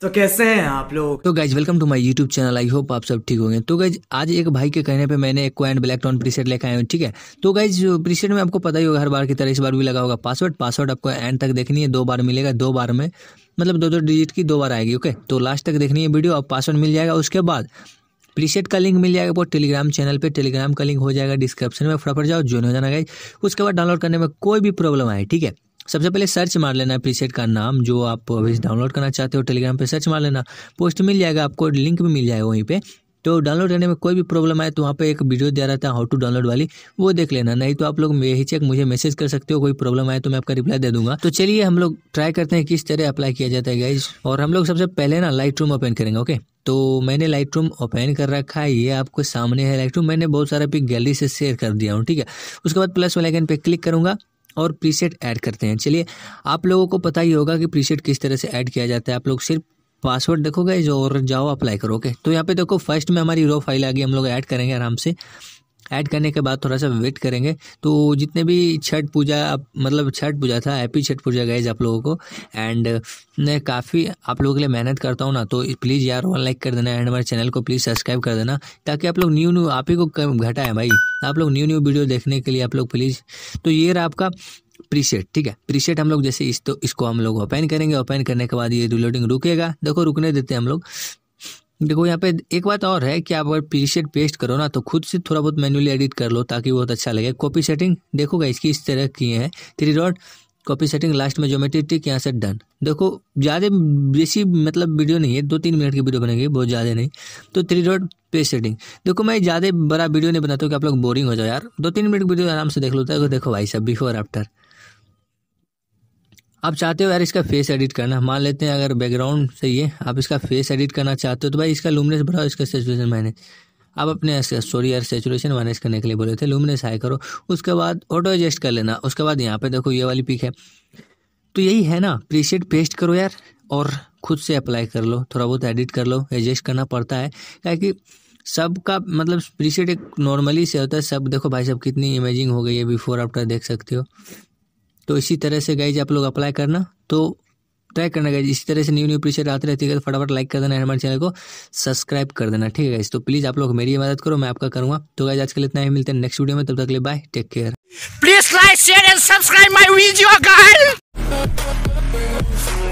तो कैसे हैं आप लोग तो guys welcome to my YouTube channel I hope आप सब ठीक होंगे तो गाइज आज एक भाई के कहने पे मैंने एक क्वाइन ब्लैक टॉन प्रीसेट लेकर आया हूँ ठीक है तो गाइज प्रीसेट में आपको पता ही होगा हर बार की तरह इस बार भी लगा होगा पासवर्ड पासवर्ड आपको एंड तक देखनी है दो बार मिलेगा दो बार में मतलब दो दो डिजिट की दो बार आएगी ओके तो लास्ट तक देखनी है वीडियो आप पासवर्ड मिल जाएगा उसके बाद प्रीसेट का लिंक मिल जाएगा आपको टेलीग्राम चैनल पे टेलीग्राम का लिंक हो जाएगा डिस्क्रिप्शन में फटाफट जाओ ज्वाइन हो जाना गाइज उसके बाद डाउनलोड करने में कोई भी प्रॉब्लम आए ठीक है सबसे पहले सर्च मार लेना है प्रीसेट का नाम जो आप अभी डाउनलोड करना चाहते हो टेलीग्राम पे सर्च मार लेना पोस्ट मिल जाएगा आपको लिंक भी मिल जाएगा वहीं पे तो डाउनलोड करने में कोई भी प्रॉब्लम आए तो वहाँ पे एक वीडियो दिया रहता है हाउ टू डाउनलोड वाली वो देख लेना नहीं तो आप लोग यही चेक मुझे मैसेज कर सकते हो कोई प्रॉब्लम आए तो मैं आपका रिप्लाई दे दूंगा तो चलिए हम लोग ट्राई करते हैं किस तरह अप्लाई किया जाता है गाइज और हम लोग सबसे पहले ना लाइट रूम ओपन करेंगे ओके तो मैंने लाइट रूम ओपन कर रखा है ये आपको सामने है लाइट रूम मैंने बहुत सारा पिक गैलरी से शेयर कर दिया हूँ ठीक है उसके बाद प्लस वाले आइकन पे क्लिक करूंगा और प्रीसेट ऐड करते हैं चलिए आप लोगों को पता ही होगा कि प्रीसेट किस तरह से ऐड किया जाता है आप लोग सिर्फ पासवर्ड देखोगे जो और जाओ अप्लाई करोगे तो यहाँ पे देखो फर्स्ट में हमारी रो फाइल आ गई हम लोग ऐड करेंगे आराम से ऐड करने के बाद थोड़ा सा वेट करेंगे तो जितने भी छठ पूजा मतलब छठ पूजा था हैप्पी छठ पूजा गए आप लोगों को एंड मैं काफ़ी आप लोगों के लिए मेहनत करता हूँ ना तो प्लीज़ यार वन लाइक कर देना एंड हमारे चैनल को प्लीज़ सब्सक्राइब कर देना ताकि आप लोग न्यू न्यू आप ही को घटा है भाई आप लोग न्यू न्यू वीडियो देखने के लिए आप लोग प्लीज़ तो ये रहा आपका प्रीसेट ठीक है प्रीसेट हम लोग जैसे इस तो इसको हम लोग ओपन करेंगे ओपन करने के बाद ये रिलोडिंग रुकेगा देखो रुकने देते हैं हम लोग देखो यहाँ पे एक बात और है कि आप अगर पी सेट पेस्ट करो ना तो खुद से थोड़ा बहुत मैनुअली एडिट कर लो ताकि बहुत अच्छा लगे कॉपी सेटिंग देखोगा इसकी इस तरह की है three dot copy setting last में ज्योमेट्री टिक यहाँ से डन देखो ज़्यादा बेसी मतलब वीडियो नहीं है दो तीन मिनट की वीडियो बनेगी बहुत ज़्यादा नहीं तो थ्री डॉट पेज सेटिंग देखो मैं ज़्यादा बड़ा वीडियो नहीं बनाता हूँ कि आप लोग बोरिंग हो जाओ यार दो तीन मिनट वीडियो आराम से देख लो देखो तो देखो भाई सब बिफोर आफ्टर आप चाहते हो यार इसका फेस एडिट करना मान लेते हैं अगर बैकग्राउंड सही है आप इसका फेस एडिट करना चाहते हो तो भाई इसका लुमिनस बढ़ाओ इसका सेचुरेशन मैंने आप अपने सॉरी यार सेचुरेशन मैनेज करने के लिए बोले थे लूमनेस हाई करो उसके बाद ऑटो एडजस्ट कर लेना उसके बाद यहाँ पे देखो ये वाली पिक है तो यही है ना प्रीशेट पेस्ट करो यार और खुद से अप्लाई कर लो थोड़ा बहुत एडिट कर लो एडजस्ट करना पड़ता है क्या कि सबका मतलब प्रीशेट एक नॉर्मली से होता है सब देखो भाई सब कितनी इमेजिंग हो गई है बिफोर आफ्टर तो देख सकते हो तो इसी तरह से गाइज आप लोग अप्लाई करना तो ट्राई करना गाइज इसी तरह से न्यू न्यू प्रीचर आते रहती है तो फटाफट लाइक कर देना है हमारे चैनल को सब्सक्राइब कर देना ठीक है गाइज तो प्लीज़ आप लोग मेरी मदद करो मैं आपका करूँगा तो गाइज आज के लिए इतना ही मिलते हैं नेक्स्ट वीडियो में तब तक लिए bye take care please like share and subscribe my video guys